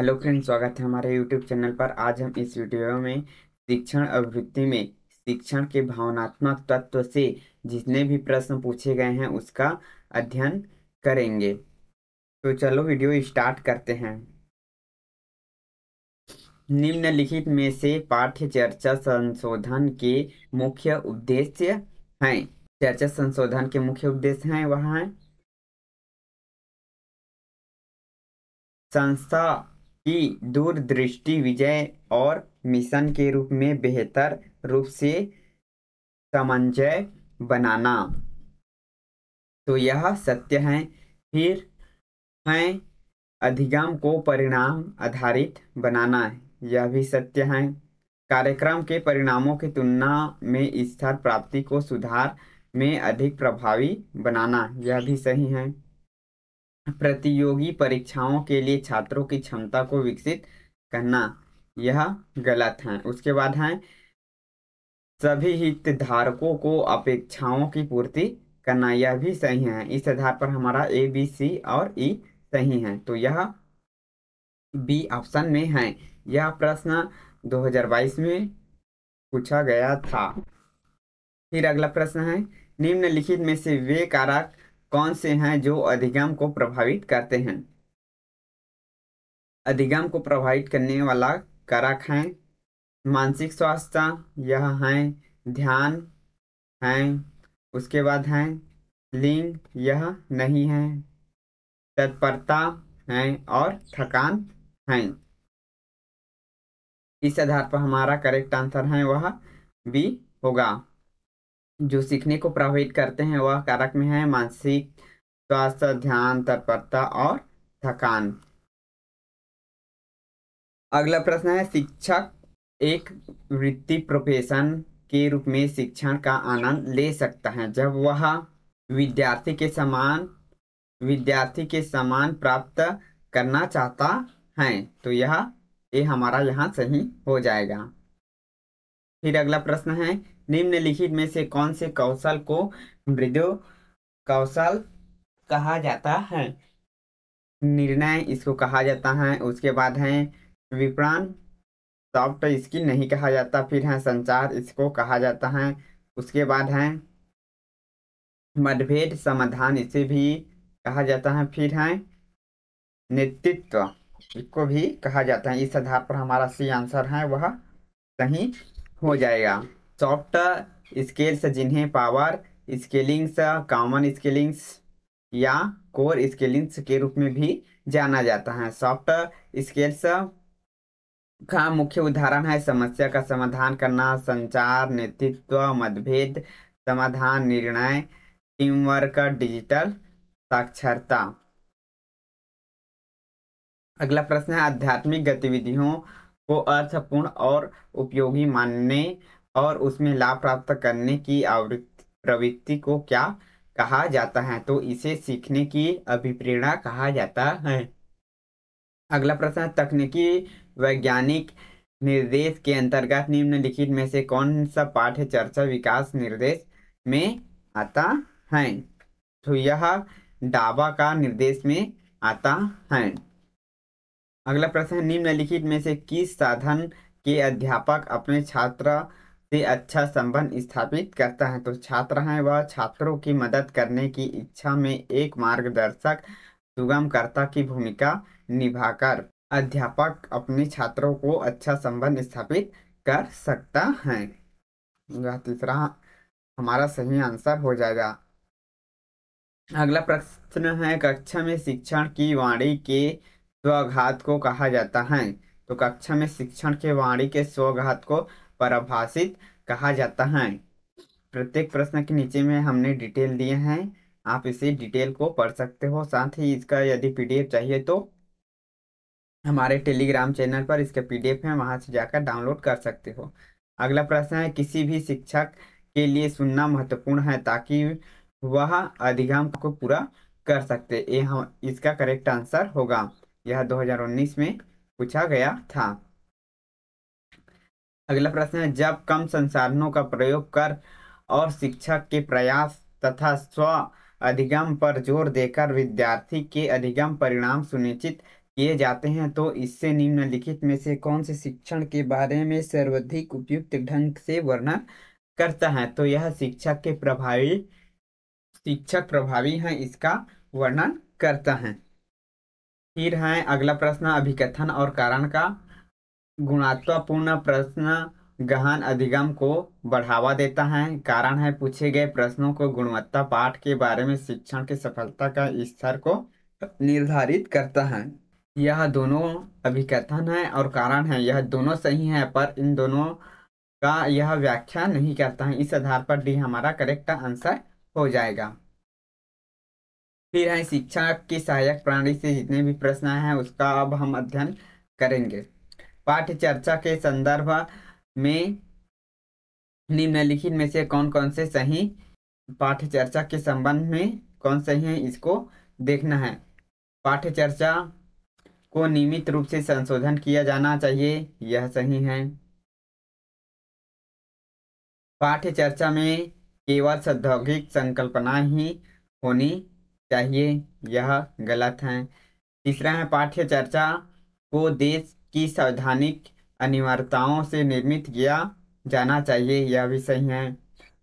Hello friend स्वागत है हमारे यूट्यूब चैनल पर आज हम इस वीडियो में शिक्षण अभिवृत्ति में शिक्षण के भावनात्मक तत्व से जितने भी प्रश्न पूछे गए हैं उसका अध्ययन करेंगे तो चलो वीडियो स्टार्ट करते हैं निम्नलिखित में से पाठ्य चर्चा संशोधन के मुख्य उद्देश्य हैं चर्चा संशोधन के मुख्य उद्देश्य हैं वह हैं संस्था कि दूरदृष्टि विजय और मिशन के रूप में बेहतर रूप से समन्वय बनाना तो यह सत्य है फिर है अधिगम को परिणाम आधारित बनाना है यह भी सत्य है कार्यक्रम के परिणामों की तुलना में स्तर प्राप्ति को सुधार में अधिक प्रभावी बनाना यह भी सही है प्रतियोगी परीक्षाओं के लिए छात्रों की क्षमता को विकसित करना यह गलत है उसके बाद है सभी हितधारकों को अपेक्षाओं की पूर्ति करना यह भी सही है इस आधार पर हमारा ए बी सी और ई e सही है तो यह बी ऑप्शन में है यह प्रश्न 2022 में पूछा गया था फिर अगला प्रश्न है निम्नलिखित में से वे कारक कौन से हैं जो अधिगम को प्रभावित करते हैं अधिगम को प्रभावित करने वाला कारक हैं मानसिक स्वास्थ्य यह हैं ध्यान हैं उसके बाद हैं लिंग यह नहीं है तत्परता है और थकान हैं इस आधार पर हमारा करेक्ट आंसर है वह बी होगा जो सीखने को प्रभावित करते हैं वह कारक में है मानसिक स्वास्थ्य ध्यान तत्परता और थकान अगला प्रश्न है शिक्षक एक वृत्ति प्रोफेशन के रूप में शिक्षण का आनंद ले सकता है जब वह विद्यार्थी के समान विद्यार्थी के समान प्राप्त करना चाहता है तो यह ये हमारा यहाँ सही हो जाएगा फिर अगला प्रश्न है निम्नलिखित में से कौन से कौशल को मृदु कौशल कहा जाता है निर्णय इसको कहा जाता है उसके बाद है विपणन सॉफ्ट स्किल नहीं कहा जाता फिर है संचार इसको कहा जाता है उसके बाद है मतभेद समाधान इसे भी कहा जाता है फिर है नेतृत्व इसको भी कहा जाता है इस आधार पर हमारा सी आंसर है वह सही हो जाएगा सॉफ्ट स्केल्स जिन्हें पावर स्केलिंग्स कॉमन स्केलिंग्स या कोर स्केलिंग्स के रूप में भी जाना जाता है सॉफ्ट स्केल्स का मुख्य उदाहरण है समस्या का समाधान करना संचार नेतृत्व मतभेद समाधान निर्णय टीमवर्क डिजिटल साक्षरता अगला प्रश्न है आध्यात्मिक गतिविधियों को अर्थपूर्ण और उपयोगी मानने और उसमें लाभ प्राप्त करने की आवृत्ति प्रवृत्ति को क्या कहा जाता है तो इसे सीखने की अभिप्रेरणा कहा जाता है अगला प्रश्न तकनीकी वैज्ञानिक निर्देश के अंतर्गत निम्नलिखित में से कौन सा पाठ्य चर्चा विकास निर्देश में आता है तो यह डाबा का निर्देश में आता है अगला प्रश्न निम्नलिखित में से किस साधन के अध्यापक अपने छात्र से अच्छा संबंध स्थापित करता है तो छात्र हैं वह छात्रों की मदद करने की इच्छा में एक मार्गदर्शक सुगमकर्ता की भूमिका निभाकर अध्यापक अपने छात्रों को अच्छा संबंध स्थापित कर सकता है यह तीसरा हमारा सही आंसर हो जाएगा अगला प्रश्न है कक्षा में शिक्षण की वाणी के स्वघात को कहा जाता है तो कक्षा में शिक्षण के वाणी के स्वघात को परिभाषित कहा जाता है प्रत्येक प्रश्न के नीचे में हमने डिटेल दिए हैं आप इसे डिटेल को पढ़ सकते हो साथ ही इसका यदि पीडीएफ चाहिए तो हमारे टेलीग्राम चैनल पर इसका पीडीएफ है वहाँ से जाकर डाउनलोड कर सकते हो अगला प्रश्न है किसी भी शिक्षक के लिए सुनना महत्वपूर्ण है ताकि वह अधिगम को पूरा कर सकते ये हम हाँ, इसका करेक्ट आंसर होगा यह 2019 में पूछा गया था अगला प्रश्न है जब कम संसाधनों का प्रयोग कर और शिक्षक के प्रयास तथा स्व अधिगम पर जोर देकर विद्यार्थी के अधिगम परिणाम सुनिश्चित किए जाते हैं तो इससे निम्नलिखित में से कौन से शिक्षण के बारे में सर्वाधिक उपयुक्त ढंग से वर्णन करता है तो यह शिक्षक के प्रभावी शिक्षक प्रभावी है इसका वर्णन करता है फिर है अगला प्रश्न अभिकथन और कारण का गुणात्वपूर्ण प्रश्न गहन अधिगम को बढ़ावा देता है कारण है पूछे गए प्रश्नों को गुणवत्ता पाठ के बारे में शिक्षण की सफलता का स्तर को निर्धारित करता है यह दोनों अभिकथन है और कारण है यह दोनों सही है पर इन दोनों का यह व्याख्या नहीं करता है इस आधार पर डी हमारा करेक्ट आंसर हो जाएगा फिर है शिक्षा की सहायक प्रणाली से जितने भी प्रश्न हैं उसका अब हम अध्ययन करेंगे पाठ्य चर्चा के संदर्भ में निम्नलिखित में से कौन कौन से सही पाठ्य चर्चा के संबंध में कौन सही है इसको देखना है पाठ्य चर्चा को नियमित रूप से संशोधन किया जाना चाहिए यह सही है पाठ्य चर्चा में केवल सद्भौगिक संकल्पना ही होनी चाहिए यह गलत है तीसरा है पाठ्य चर्चा को देश की संवैधानिक अनिवार्यताओं से निर्मित किया जाना चाहिए यह भी सही है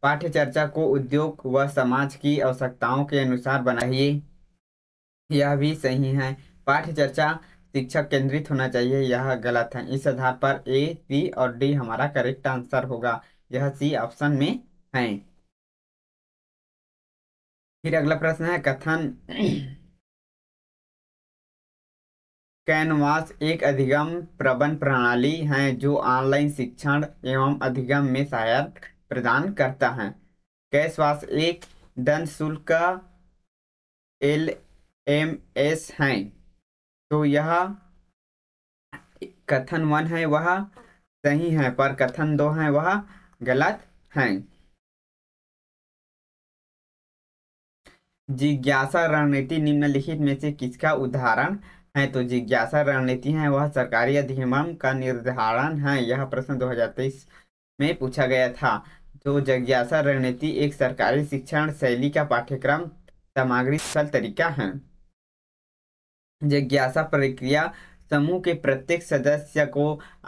पाठ्य चर्चा को उद्योग व समाज की आवश्यकताओं के अनुसार बनाइए यह भी सही है पाठ्य चर्चा शिक्षक केंद्रित होना चाहिए यह गलत है इस आधार पर ए सी और डी हमारा करेक्ट आंसर होगा यह सी ऑप्शन में है फिर अगला प्रश्न है कथन कैनवास एक अधिगम प्रबंध प्रणाली है जो ऑनलाइन शिक्षण एवं अधिगम में सहायता प्रदान करता है कैशवास एक धन शुल्क एल एम एस है तो यह कथन वन है वह सही है पर कथन दो है वह गलत है जिज्ञासा रणनीति निम्नलिखित में से किसका उदाहरण है तो जिज्ञासा रणनीति है वह सरकारी अधिनियम का निर्धारण है यह प्रश्न 2023 में पूछा गया था तो जिज्ञासा रणनीति एक सरकारी शिक्षण शैली का पाठ्यक्रम सामग्री सफल तरीका है जिज्ञासा प्रक्रिया समूह के प्रत्येक सदस्य को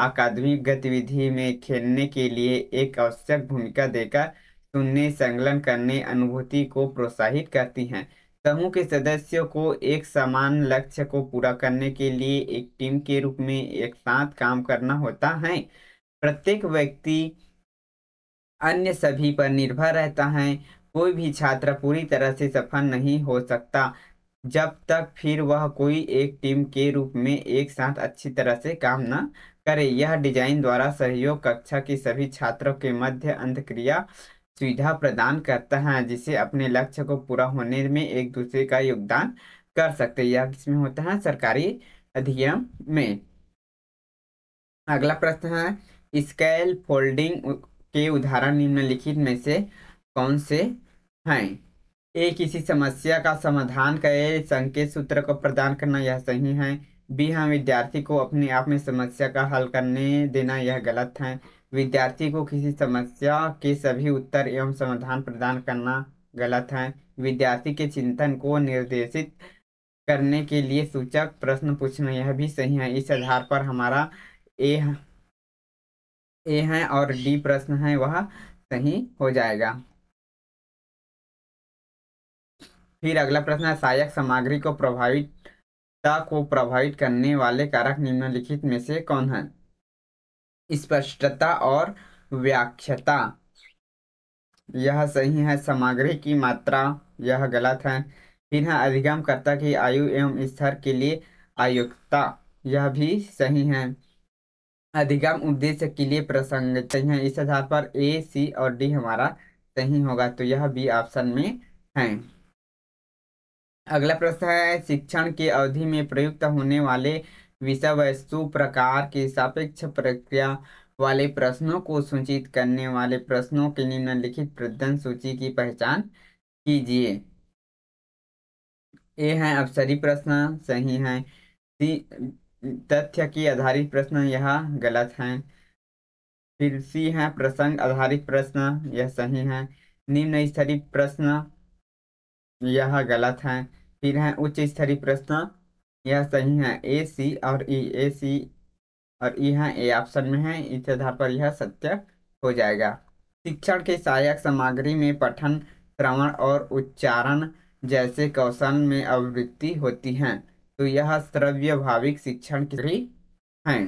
अकादमिक गतिविधि में खेलने के लिए एक आवश्यक भूमिका देकर सुनने संकलन करने अनुभूति को प्रोत्साहित करती हैं समूह के सदस्यों को एक समान लक्ष्य को पूरा करने के लिए एक टीम के रूप में एक साथ काम करना होता है प्रत्येक व्यक्ति अन्य सभी पर निर्भर रहता है कोई भी छात्र पूरी तरह से सफल नहीं हो सकता जब तक फिर वह कोई एक टीम के रूप में एक साथ अच्छी तरह से काम न करे यह डिजाइन द्वारा सहयोग कक्षा के सभी छात्रों के मध्य अंतक्रिया सुविधा प्रदान करता है जिसे अपने लक्ष्य को पूरा होने में एक दूसरे का योगदान कर सकते हैं यह किसमें होता है सरकारी अधिनियम में अगला प्रश्न है स्केल फोल्डिंग के उदाहरण निम्नलिखित में से कौन से हैं ए किसी समस्या का समाधान करे संकेत सूत्र को प्रदान करना यह सही है बी हम हाँ, विद्यार्थी को अपने आप में समस्या का हल करने देना यह गलत है विद्यार्थी को किसी समस्या के सभी उत्तर एवं समाधान प्रदान करना गलत है विद्यार्थी के चिंतन को निर्देशित करने के लिए सूचक प्रश्न पूछना यह भी सही है इस आधार पर हमारा ए ए है और डी प्रश्न है वह सही हो जाएगा फिर अगला प्रश्न है सहायक सामग्री को प्रभावित को प्रभावित करने वाले कारक निम्नलिखित में से कौन है स्पष्टता और व्याख्यता यह सही है सामग्री की मात्रा यह गलत है फिर है अधिगमकर्ता की आयु एवं स्तर के लिए आयुक्ता यह भी सही है अधिगम उद्देश्य के लिए प्रसंग सही है इस आधार पर ए सी और डी हमारा सही होगा तो यह भी ऑप्शन में है अगला प्रश्न है शिक्षण की अवधि में प्रयुक्त होने वाले विषय वस्तु प्रकार के सापेक्ष प्रक्रिया वाले प्रश्नों को सूचित करने वाले प्रश्नों के निम्नलिखित प्रदन सूची की पहचान कीजिए ए है अवसरी प्रश्न सही है सी तथ्य की आधारित प्रश्न यह गलत है फिर सी है प्रसंग आधारित प्रश्न यह सही है निम्न स्तरीय प्रश्न यह गलत है फिर है उच्च स्तरीय प्रश्न यह सही है ए सी और ई ए सी और ई है ए ऑप्शन में है इस आधार पर यह सत्य हो जाएगा शिक्षण के सहायक सामग्री में पठन श्रवण और उच्चारण जैसे कौशल में अवृत्ति होती है तो यह श्रव्य भाविक शिक्षण की हैं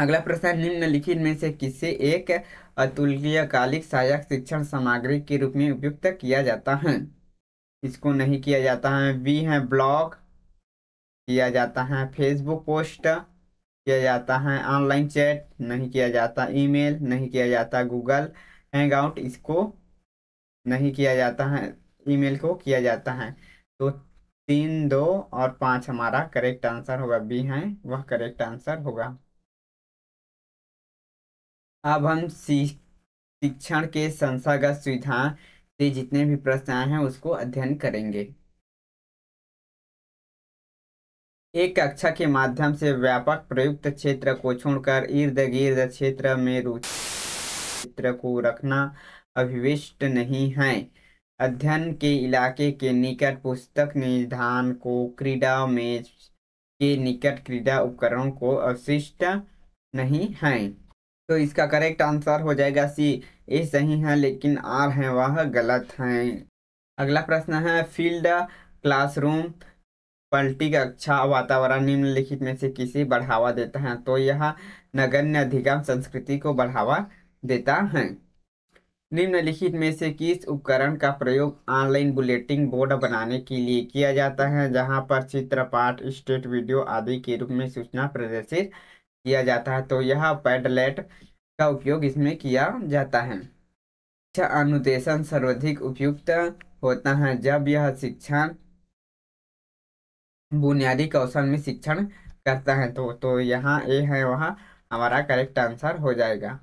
अगला प्रश्न निम्नलिखित में से किसे एक अतुल्यकालिक सहायक शिक्षण सामग्री के रूप में उपयुक्त किया जाता है इसको नहीं किया जाता है वी है ब्लॉग किया जाता है फेसबुक पोस्ट किया जाता है ऑनलाइन चैट नहीं किया जाता ईमेल नहीं किया जाता गूगल आउट इसको नहीं किया जाता है ईमेल को किया जाता है तो तीन दो और पाँच हमारा करेक्ट आंसर होगा बी है वह करेक्ट आंसर होगा अब हम शिक्षण के संस्थागत सुविधाएं से जितने भी प्रश्न आए हैं उसको अध्ययन करेंगे एक कक्षा के माध्यम से व्यापक प्रयुक्त क्षेत्र को छोड़कर इर्द गिर्द क्षेत्र में रुचि क्षेत्र को रखना अभिविष्ट नहीं है अध्ययन के इलाके के निकट पुस्तक निधान को क्रीडा में के निकट क्रीडा उपकरणों को अवशिष्ट नहीं है तो इसका करेक्ट आंसर हो जाएगा सी ए सही है लेकिन आर हैं वह गलत हैं अगला प्रश्न है फील्ड क्लासरूम पल्टी का अच्छा वातावरण निम्नलिखित में से किसी बढ़ावा देता है तो यह नगण्य अधिगम संस्कृति को बढ़ावा देता है निम्नलिखित में से किस उपकरण का प्रयोग ऑनलाइन बुलेटिन बोर्ड बनाने के लिए किया जाता है जहां पर चित्र पाठ स्टेट वीडियो आदि के रूप में सूचना प्रदर्शित किया जाता है तो यह पैडलेट का उपयोग इसमें किया जाता है शिक्षा अनुदेशन सर्वाधिक उपयुक्त होता है जब यह शिक्षण बुनियादी कौशल में शिक्षण करता है तो तो यहाँ ए है वहाँ हमारा करेक्ट आंसर हो जाएगा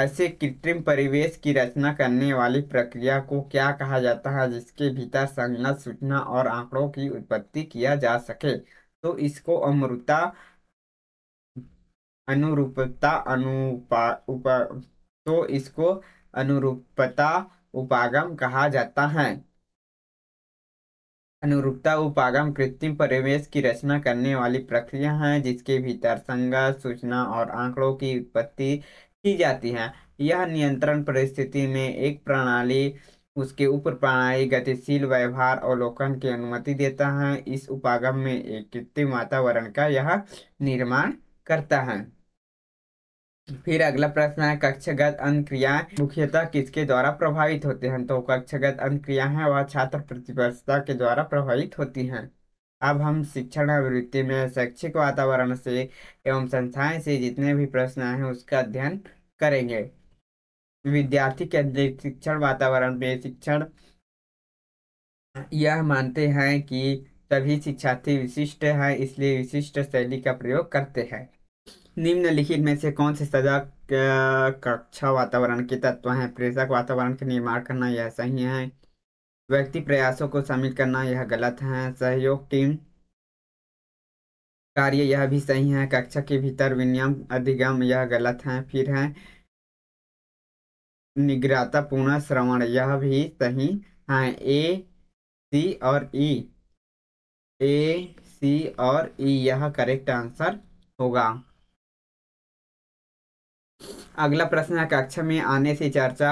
ऐसे कृत्रिम परिवेश की रचना करने वाली प्रक्रिया को क्या कहा जाता है जिसके भीतर संगत सूचना और आंकड़ों की उत्पत्ति किया जा सके तो इसको अमृता अनुरूपता अनुपा उपा तो इसको अनुरूपता उपागम कहा जाता है अनुरूपता उपागम कृत्रिम परिवेश की रचना करने वाली प्रक्रिया है जिसके भीतर संगत सूचना और आंकड़ों की उत्पत्ति की जाती है यह नियंत्रण परिस्थिति में एक प्रणाली उसके ऊपर प्रणाली गतिशील व्यवहार अवलोकन की अनुमति देता है इस उपागम में एक कृत्रिम वातावरण का यह निर्माण करता है फिर अगला प्रश्न है कक्षागत अंत क्रियाएं मुख्यतः किसके द्वारा प्रभावित होते हैं तो कक्षागत अंत क्रियाएं हैं वह छात्र प्रतिबद्धता के द्वारा प्रभावित होती हैं अब हम शिक्षण आवृत्ति में शैक्षिक वातावरण से एवं संस्थाएं से जितने भी प्रश्न आए हैं उसका अध्ययन करेंगे विद्यार्थी केंद्रित शिक्षण वातावरण में शिक्षण यह मानते हैं कि सभी शिक्षार्थी विशिष्ट हैं इसलिए विशिष्ट शैली का प्रयोग करते हैं निम्नलिखित में से कौन से सजा कक्षा वातावरण के तत्व हैं प्रेरक वातावरण के निर्माण करना यह सही है व्यक्ति प्रयासों को शामिल करना यह गलत है सहयोग टीम कार्य यह भी सही है कक्षा के भीतर विनियम अधिगम यह गलत है फिर है निग्राता पूर्ण श्रवण यह भी सही है ए सी और ई ए सी और ई यह करेक्ट आंसर होगा अगला प्रश्न है कक्षा में आने से चर्चा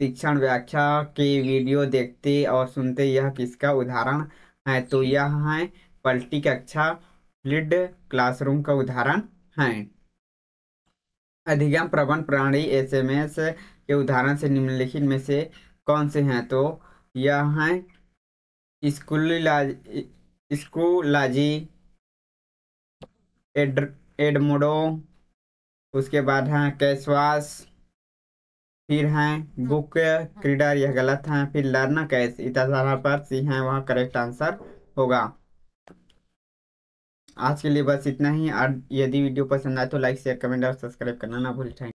शिक्षण व्याख्या के वीडियो देखते और सुनते यह किसका उदाहरण है तो यह है पल्टी कक्षा लिड क्लासरूम का उदाहरण है अधिगम प्रबंध प्रणाली एसएमएस के उदाहरण से निम्नलिखित में से कौन से हैं तो यह हैं स्कूलाजी एड एडमोडो उसके बाद हैं कैशवास फिर हैं बुक हाँ। क्रीडर यह गलत हैं फिर लर्न कैश इतना पर सी हैं वहाँ करेक्ट आंसर होगा आज के लिए बस इतना ही और यदि वीडियो पसंद आए तो लाइक शेयर कमेंट और सब्सक्राइब करना ना भूल थैंक